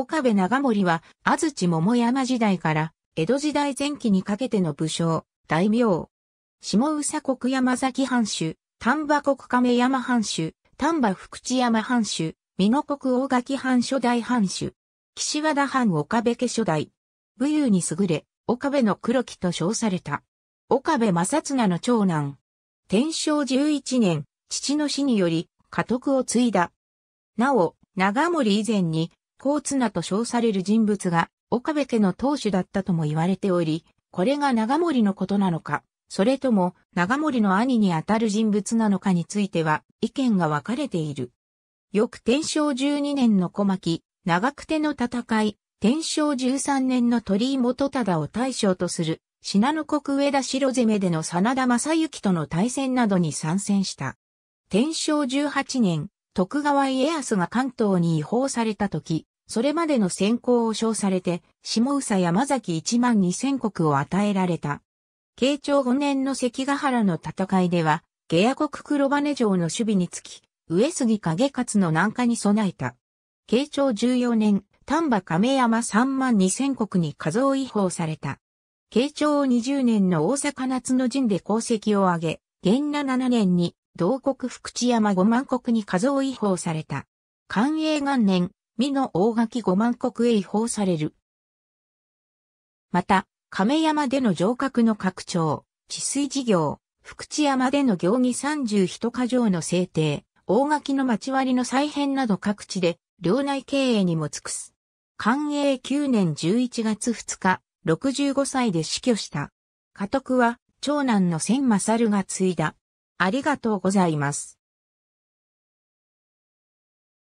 岡部長森は、安土桃山時代から、江戸時代前期にかけての武将、大名。下宇佐国山崎藩主、丹波国亀山藩主、丹波福知山藩主、美濃国大垣藩初代藩主。岸和田藩岡部家初代。武勇に優れ、岡部の黒木と称された。岡部正綱の長男。天正11年、父の死により、家督を継いだ。なお、長森以前に、ツ綱と称される人物が、岡部家の当主だったとも言われており、これが長森のことなのか、それとも長森の兄にあたる人物なのかについては意見が分かれている。翌天正12年の小牧、長久手の戦い、天正13年の鳥居元忠を大将とする、信濃国上田城攻めでの真田正幸との対戦などに参戦した。天正18年、徳川家康が関東に違法された時、それまでの先行を称されて、下宇佐山崎1万2000国を与えられた。慶長5年の関ヶ原の戦いでは、下野国黒羽城の守備につき、上杉景勝の南下に備えた。慶長14年、丹波亀山3万2000国に数を違法された。慶長20年の大阪夏の陣で功績を挙げ、元那7年に同国福知山5万国に数を違法された。寛永元年、美の大垣五万国へ移法される。また、亀山での城郭の拡張、治水事業、福知山での行儀三十一箇条の制定、大垣の町割の再編など各地で、領内経営にも尽くす。寛永9年11月2日、65歳で死去した。家督は、長男の千勝が継いだ。ありがとうございます。